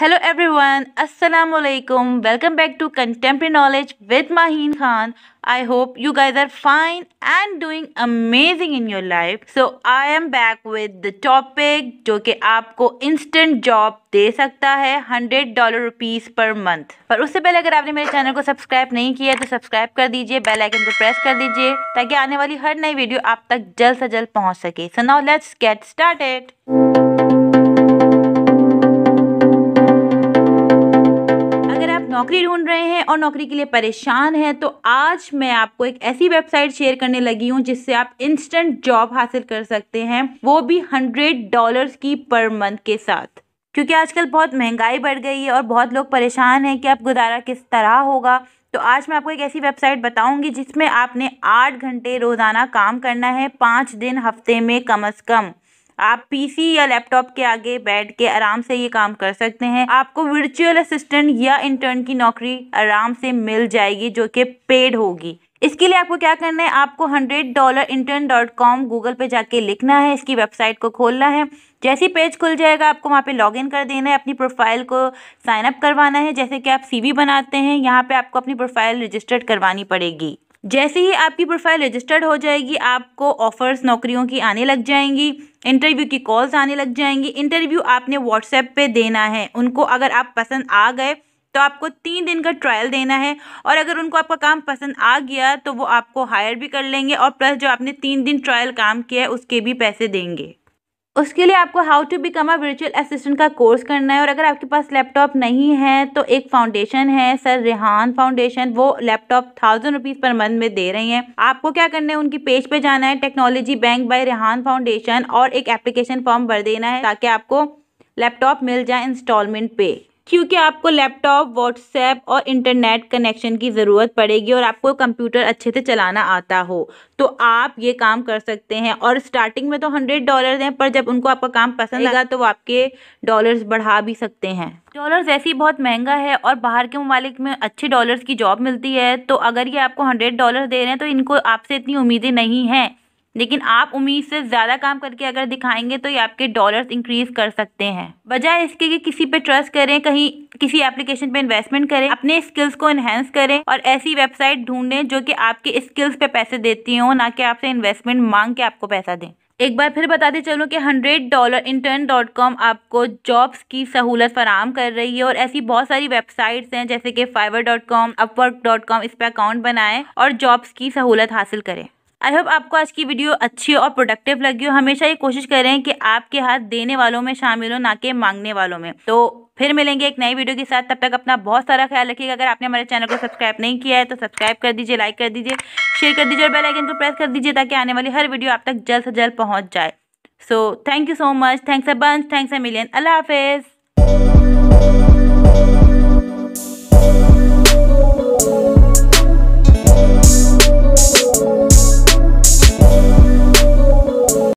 Hello everyone अस्सलाम वालेकुम welcome back to contemporary knowledge with Maheen Khan I hope you guys are fine and doing amazing in your life so I am back with the topic जो कि आपको instant job दे सकता है hundred dollar rupees per month पर उससे पहले अगर आपने मेरे चैनल को सब्सक्राइब नहीं किया है तो सब्सक्राइब कर दीजिए बेल आइकन को प्रेस कर दीजिए ताकि आने वाली हर नई वीडियो आप तक जल्द से जल्द पहुँच सके so now let's get started नौकरी हम्म। ढूंढ रहे हैं और नौकरी के लिए परेशान हैं तो आज मैं आपको एक ऐसी वेबसाइट शेयर करने लगी हूँ जिससे आप इंस्टेंट जॉब हासिल कर सकते हैं वो भी हंड्रेड डॉलर की पर मंथ के साथ क्योंकि आजकल बहुत महंगाई बढ़ गई है और बहुत लोग परेशान हैं कि अब गुजारा किस तरह होगा तो आज मैं आपको एक ऐसी वेबसाइट बताऊंगी जिसमें आपने आठ घंटे रोज़ाना काम करना है पाँच दिन हफ्ते में कम अज़ कम आप पीसी या लैपटॉप के आगे बैठ के आराम से ये काम कर सकते हैं आपको वर्चुअल असिस्टेंट या इंटर्न की नौकरी आराम से मिल जाएगी जो कि पेड होगी इसके लिए आपको क्या करना है आपको hundred dollar intern dot com Google पर जाके लिखना है इसकी वेबसाइट को खोलना है जैसे ही पेज खुल जाएगा आपको वहाँ पे लॉगिन कर देना है अपनी प्रोफाइल को साइनअप करवाना है जैसे कि आप सीवी बनाते हैं यहाँ पे आपको अपनी प्रोफाइल रजिस्टर्ड करवानी पड़ेगी जैसे ही आपकी प्रोफाइल रजिस्टर्ड हो जाएगी आपको ऑफ़र्स नौकरियों की आने लग जाएंगी इंटरव्यू की कॉल्स आने लग जाएंगी इंटरव्यू आपने व्हाट्सएप पे देना है उनको अगर आप पसंद आ गए तो आपको तीन दिन का ट्रायल देना है और अगर उनको आपका काम पसंद आ गया तो वो आपको हायर भी कर लेंगे और प्लस जो आपने तीन दिन ट्रायल काम किया है उसके भी पैसे देंगे उसके लिए आपको how to become a virtual assistant का कोर्स करना है और अगर आपके पास लैपटॉप नहीं है तो एक फाउंडेशन है सर रेहान फाउंडेशन वो laptop thousand rupees per month में दे रही हैं आपको क्या करना है उनकी पेज पे जाना है technology bank by Rehan foundation और एक एप्लीकेशन फॉर्म भर देना है ताकि आपको लैपटॉप मिल जाए इंस्टॉलमेंट पे क्योंकि आपको लैपटॉप व्हाट्सएप और इंटरनेट कनेक्शन की ज़रूरत पड़ेगी और आपको कंप्यूटर अच्छे से चलाना आता हो तो आप ये काम कर सकते हैं और स्टार्टिंग में तो हंड्रेड डॉलर हैं पर जब उनको आपका काम पसंद लगा तो वो आपके डॉलर्स बढ़ा भी सकते हैं डॉलर्स ऐसे ही बहुत महंगा है और बाहर के ममालिक में अच्छे डॉलर्स की जॉब मिलती है तो अगर ये आपको हंड्रेड डॉलर दे रहे हैं तो इनको आपसे इतनी उम्मीदें नहीं हैं लेकिन आप उम्मीद से ज़्यादा काम करके अगर दिखाएंगे तो ये आपके डॉलर्स इंक्रीज कर सकते हैं बजाय इसके कि किसी पे ट्रस्ट करें कहीं किसी एप्लीकेशन पे इन्वेस्टमेंट करें अपने स्किल्स को इन्हेंस करें और ऐसी वेबसाइट ढूंढें जो कि आपके स्किल्स पे पैसे देती हों ना कि आपसे इन्वेस्टमेंट मांग के आपको पैसा दें एक बार फिर बताते चलूँ कि hundred dollar intern dot com आपको जॉब्स की सहूलत फराम कर रही है और ऐसी बहुत सारी वेबसाइट्स हैं जैसे कि Fiverr dot com Upwork dot com इस पर अकाउंट बनाएं और जॉब्स की सहूलत हासिल करें आई होप आपको आज की वीडियो अच्छी और प्रोडक्टिव लगी हो हमेशा ये कोशिश करें कि आपके हाथ देने वालों में शामिल हो ना कि मांगने वालों में तो फिर मिलेंगे एक नई वीडियो के साथ तब तक अपना बहुत सारा ख्याल रखिएगा अगर आपने हमारे चैनल को सब्सक्राइब नहीं किया है तो सब्सक्राइब कर दीजिए लाइक कर दीजिए शेयर कर दीजिए और बेल आइकन को प्रेस कर दीजिए ताकि आने वाली हर वीडियो आप तक जल्द से जल्द पहुँच जाए so thank you so much thanks a bunch thanks a million अल्लाह हाफिज़